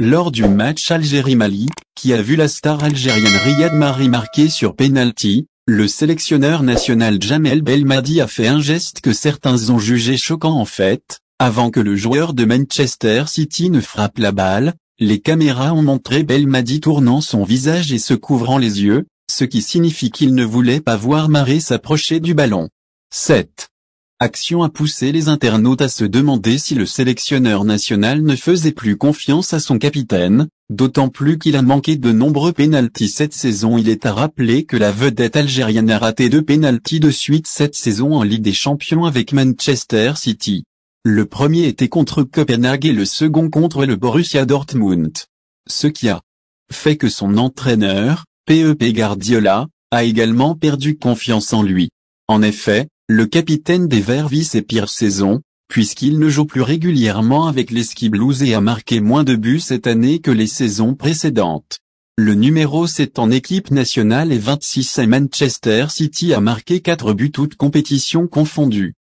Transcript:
lors du match Algérie-Mali, qui a vu la star algérienne Riyad Marie marquer sur penalty, le sélectionneur national Jamel Belmadi a fait un geste que certains ont jugé choquant en fait, avant que le joueur de Manchester City ne frappe la balle, les caméras ont montré Belmadi tournant son visage et se couvrant les yeux, ce qui signifie qu'il ne voulait pas voir Marie s'approcher du ballon. 7 action a poussé les internautes à se demander si le sélectionneur national ne faisait plus confiance à son capitaine, d'autant plus qu'il a manqué de nombreux pénaltys cette saison. Il est à rappeler que la vedette algérienne a raté deux pénaltys de suite cette saison en Ligue des Champions avec Manchester City. Le premier était contre Copenhague et le second contre le Borussia Dortmund. Ce qui a fait que son entraîneur, PEP e Guardiola, a également perdu confiance en lui. En effet, le capitaine des Verts vit ses pires saisons, puisqu'il ne joue plus régulièrement avec les Ski Blues et a marqué moins de buts cette année que les saisons précédentes. Le numéro 7 en équipe nationale et 26 à Manchester City a marqué 4 buts toutes compétitions confondues.